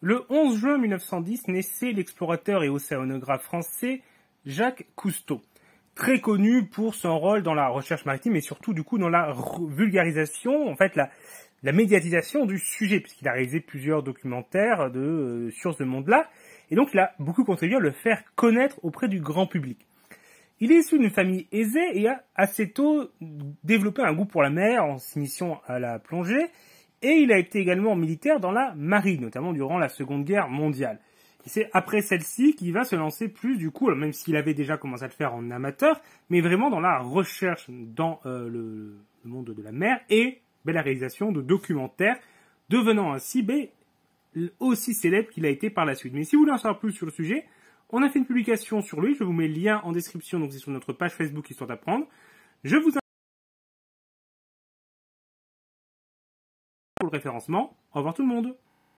Le 11 juin 1910 naissait l'explorateur et océanographe français Jacques Cousteau, très connu pour son rôle dans la recherche maritime et surtout du coup dans la vulgarisation, en fait la, médiatisation du sujet, puisqu'il a réalisé plusieurs documentaires de, euh, sur ce monde-là, et donc il a beaucoup contribué à le faire connaître auprès du grand public. Il est issu d'une famille aisée et a assez tôt développé un goût pour la mer en s'initiant à la plongée et il a été également militaire dans la marine, notamment durant la Seconde Guerre mondiale. c'est après celle-ci qu'il va se lancer plus du coup, même s'il avait déjà commencé à le faire en amateur, mais vraiment dans la recherche dans euh, le, monde de la mer et ben, la réalisation de documentaires, devenant ainsi ben, aussi célèbre qu'il a été par la suite. Mais si vous voulez en savoir plus sur le sujet, on a fait une publication sur lui, je vous mets le lien en description, donc c'est sur notre page Facebook Histoire d'apprendre. Je vous Pour le référencement, au revoir tout le monde!